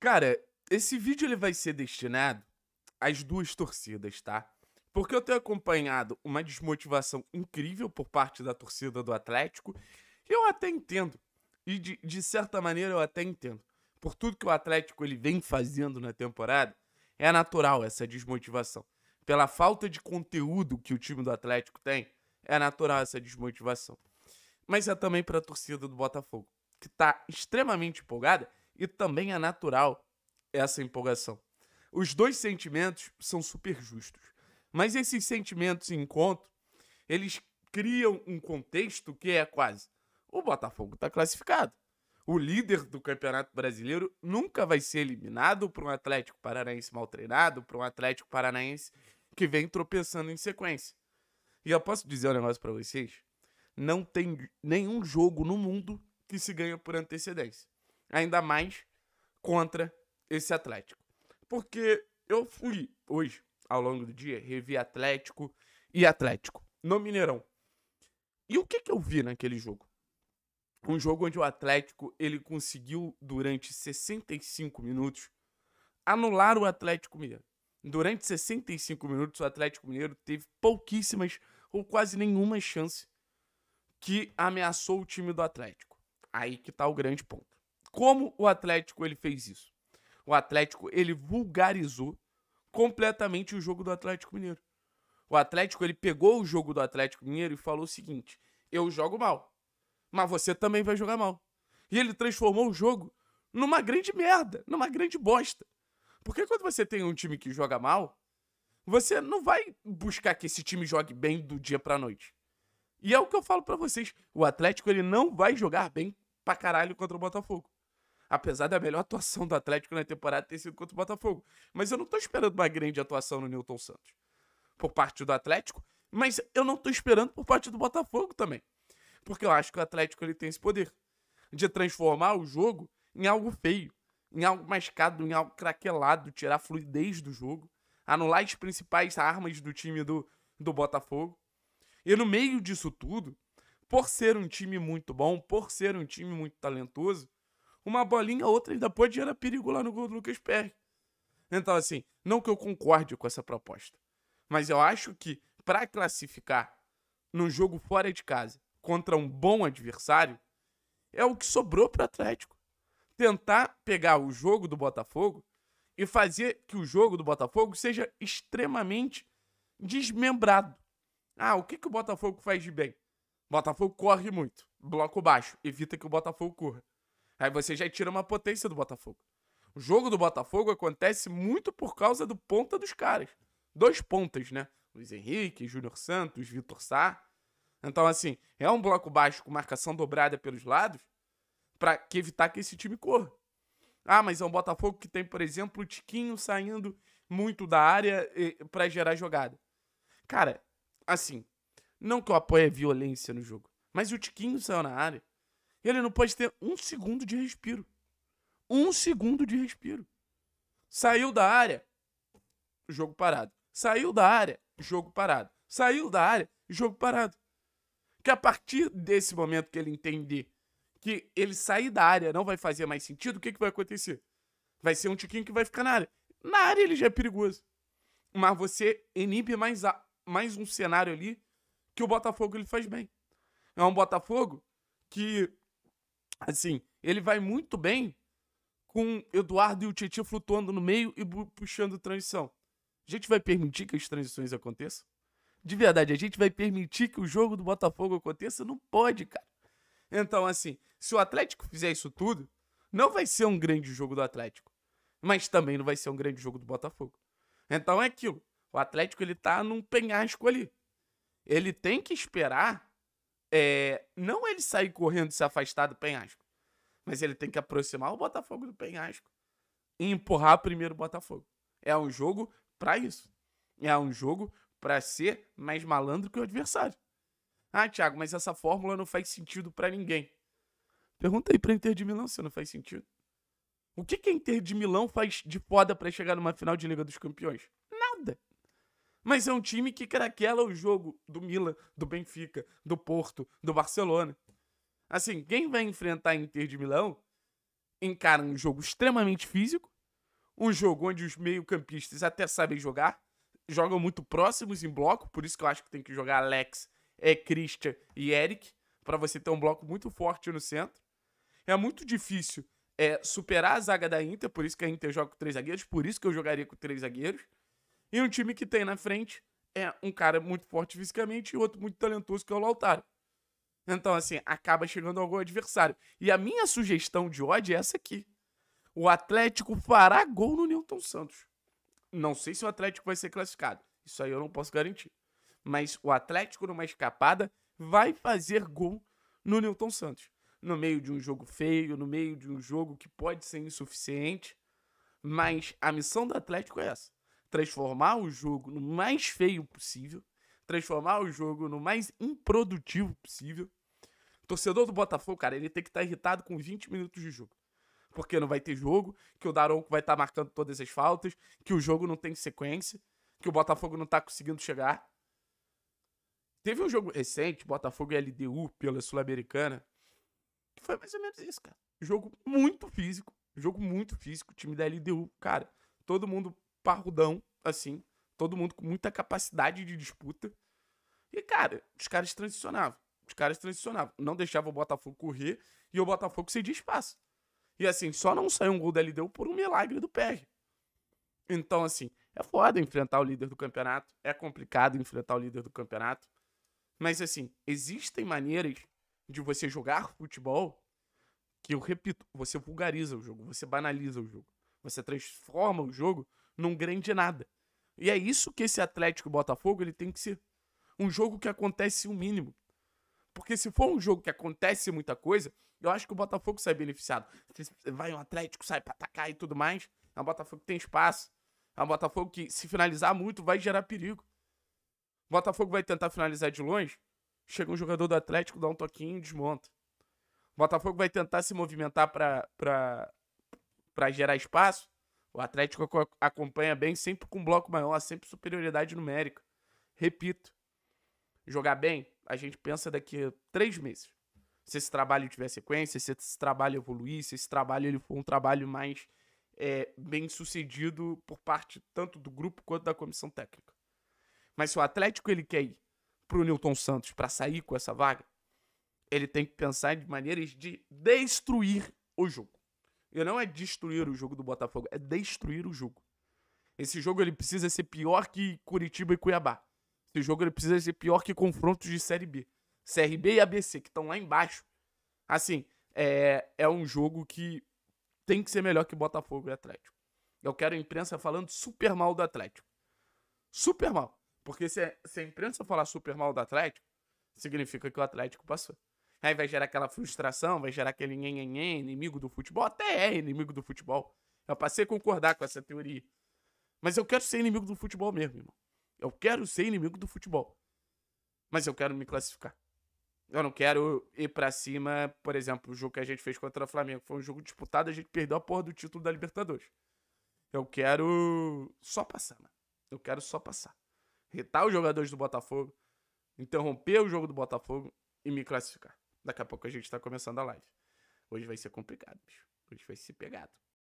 Cara, esse vídeo ele vai ser destinado às duas torcidas, tá? Porque eu tenho acompanhado uma desmotivação incrível por parte da torcida do Atlético. E eu até entendo. E de, de certa maneira eu até entendo. Por tudo que o Atlético ele vem fazendo na temporada, é natural essa desmotivação. Pela falta de conteúdo que o time do Atlético tem, é natural essa desmotivação. Mas é também para a torcida do Botafogo, que está extremamente empolgada e também é natural essa empolgação. Os dois sentimentos são super justos, mas esses sentimentos em encontro, eles criam um contexto que é quase o Botafogo está classificado. O líder do Campeonato Brasileiro nunca vai ser eliminado por um Atlético Paranaense mal treinado, por um Atlético Paranaense que vem tropeçando em sequência. E eu posso dizer um negócio para vocês: não tem nenhum jogo no mundo que se ganha por antecedência ainda mais contra esse Atlético. Porque eu fui hoje, ao longo do dia, revi Atlético e Atlético no Mineirão. E o que, que eu vi naquele jogo? Um jogo onde o Atlético ele conseguiu, durante 65 minutos, anular o Atlético Mineiro. Durante 65 minutos, o Atlético Mineiro teve pouquíssimas ou quase nenhuma chance que ameaçou o time do Atlético. Aí que tá o grande ponto. Como o Atlético ele fez isso? O Atlético ele vulgarizou completamente o jogo do Atlético Mineiro. O Atlético ele pegou o jogo do Atlético Mineiro e falou o seguinte: eu jogo mal, mas você também vai jogar mal. E ele transformou o jogo numa grande merda, numa grande bosta. Porque quando você tem um time que joga mal, você não vai buscar que esse time jogue bem do dia pra noite. E é o que eu falo para vocês, o Atlético ele não vai jogar bem pra caralho contra o Botafogo apesar da melhor atuação do Atlético na temporada ter sido contra o Botafogo. Mas eu não tô esperando uma grande atuação no Newton Santos por parte do Atlético, mas eu não tô esperando por parte do Botafogo também. Porque eu acho que o Atlético ele tem esse poder de transformar o jogo em algo feio, em algo mascado, em algo craquelado, tirar a fluidez do jogo, anular as principais armas do time do, do Botafogo. E no meio disso tudo, por ser um time muito bom, por ser um time muito talentoso, uma bolinha outra ainda pode era perigo lá no gol do Lucas Perry. Então, assim, não que eu concorde com essa proposta, mas eu acho que para classificar num jogo fora de casa contra um bom adversário, é o que sobrou para o Atlético. Tentar pegar o jogo do Botafogo e fazer que o jogo do Botafogo seja extremamente desmembrado. Ah, o que, que o Botafogo faz de bem? Botafogo corre muito, bloco baixo, evita que o Botafogo corra. Aí você já tira uma potência do Botafogo. O jogo do Botafogo acontece muito por causa do ponta dos caras. Dois pontas, né? Luiz Henrique, Júnior Santos, Vitor Sá. Então, assim, é um bloco baixo com marcação dobrada pelos lados para evitar que esse time corra. Ah, mas é um Botafogo que tem, por exemplo, o Tiquinho saindo muito da área eh, para gerar jogada. Cara, assim, não que eu apoie a violência no jogo, mas o Tiquinho saiu na área. Ele não pode ter um segundo de respiro. Um segundo de respiro. Saiu da área, jogo parado. Saiu da área, jogo parado. Saiu da área, jogo parado. Que a partir desse momento que ele entender que ele sair da área não vai fazer mais sentido, o que, que vai acontecer? Vai ser um tiquinho que vai ficar na área. Na área ele já é perigoso. Mas você inibe mais, a, mais um cenário ali que o Botafogo ele faz bem. É um Botafogo que Assim, ele vai muito bem com Eduardo e o Tietchan flutuando no meio e puxando transição. A gente vai permitir que as transições aconteçam? De verdade, a gente vai permitir que o jogo do Botafogo aconteça? Não pode, cara. Então, assim, se o Atlético fizer isso tudo, não vai ser um grande jogo do Atlético. Mas também não vai ser um grande jogo do Botafogo. Então é aquilo. O Atlético ele tá num penhasco ali. Ele tem que esperar é, não ele sair correndo e se afastar do penhasco, mas ele tem que aproximar o Botafogo do penhasco e empurrar primeiro o Botafogo. É um jogo para isso. É um jogo para ser mais malandro que o adversário. Ah, Thiago, mas essa fórmula não faz sentido para ninguém. Pergunta aí pra Inter de Milão se não faz sentido. O que, que a Inter de Milão faz de foda para chegar numa final de Liga dos Campeões? Mas é um time que craquela o jogo do Milan, do Benfica, do Porto, do Barcelona. Assim, quem vai enfrentar a Inter de Milão encara um jogo extremamente físico, um jogo onde os meio-campistas até sabem jogar, jogam muito próximos em bloco, por isso que eu acho que tem que jogar Alex, é Christian e Eric, para você ter um bloco muito forte no centro. É muito difícil é, superar a zaga da Inter, por isso que a Inter joga com três zagueiros, por isso que eu jogaria com três zagueiros. E um time que tem na frente é um cara muito forte fisicamente e outro muito talentoso, que é o Lautaro. Então, assim, acaba chegando algum adversário. E a minha sugestão de ódio é essa aqui. O Atlético fará gol no Newton Santos. Não sei se o Atlético vai ser classificado. Isso aí eu não posso garantir. Mas o Atlético, numa escapada, vai fazer gol no Newton Santos. No meio de um jogo feio, no meio de um jogo que pode ser insuficiente. Mas a missão do Atlético é essa: transformar o jogo no mais feio possível, transformar o jogo no mais improdutivo possível. Torcedor do Botafogo, cara, ele tem que estar tá irritado com 20 minutos de jogo. Porque não vai ter jogo, que o Daronco vai estar tá marcando todas as faltas, que o jogo não tem sequência, que o Botafogo não está conseguindo chegar. Teve um jogo recente, Botafogo e LDU pela Sul-Americana, que foi mais ou menos isso, cara. Jogo muito físico, jogo muito físico, time da LDU, cara. Todo mundo parrudão, assim. Todo mundo com muita capacidade de disputa. E, cara, os caras transicionavam. Os caras transicionavam. Não deixavam o Botafogo correr e o Botafogo se espaço. E, assim, só não saiu um gol da LDU por um milagre do PR. Então, assim, é foda enfrentar o líder do campeonato. É complicado enfrentar o líder do campeonato. Mas, assim, existem maneiras de você jogar futebol que, eu repito, você vulgariza o jogo, você banaliza o jogo, você transforma o jogo não grande nada. E é isso que esse Atlético Botafogo ele tem que ser. Um jogo que acontece o mínimo. Porque se for um jogo que acontece muita coisa, eu acho que o Botafogo sai beneficiado. Vai um Atlético, sai pra atacar e tudo mais. É um Botafogo que tem espaço. É um Botafogo que, se finalizar muito, vai gerar perigo. O Botafogo vai tentar finalizar de longe. Chega um jogador do Atlético, dá um toquinho desmonta. O Botafogo vai tentar se movimentar para pra gerar espaço. O Atlético acompanha bem, sempre com um bloco maior, sempre superioridade numérica. Repito, jogar bem, a gente pensa daqui a três meses. Se esse trabalho tiver sequência, se esse trabalho evoluir, se esse trabalho ele for um trabalho mais é, bem sucedido por parte tanto do grupo quanto da comissão técnica. Mas se o Atlético ele quer ir pro Newton Santos para sair com essa vaga, ele tem que pensar de maneiras de destruir o jogo. E não é destruir o jogo do Botafogo, é destruir o jogo. Esse jogo ele precisa ser pior que Curitiba e Cuiabá. Esse jogo ele precisa ser pior que confrontos de Série B. CRB e ABC, que estão lá embaixo. Assim, é, é um jogo que tem que ser melhor que Botafogo e Atlético. Eu quero a imprensa falando super mal do Atlético. Super mal. Porque se, se a imprensa falar super mal do Atlético, significa que o Atlético passou. Aí vai gerar aquela frustração, vai gerar aquele nhen, nhen, nhen, inimigo do futebol. Até é inimigo do futebol. Eu passei a concordar com essa teoria. Mas eu quero ser inimigo do futebol mesmo, irmão. Eu quero ser inimigo do futebol. Mas eu quero me classificar. Eu não quero ir para cima, por exemplo, o jogo que a gente fez contra o Flamengo. Foi um jogo disputado, a gente perdeu a porra do título da Libertadores. Eu quero só passar, mano. Eu quero só passar. Retar os jogadores do Botafogo, interromper o jogo do Botafogo e me classificar. Daqui a pouco a gente tá começando a live. Hoje vai ser complicado, bicho. Hoje vai ser pegado.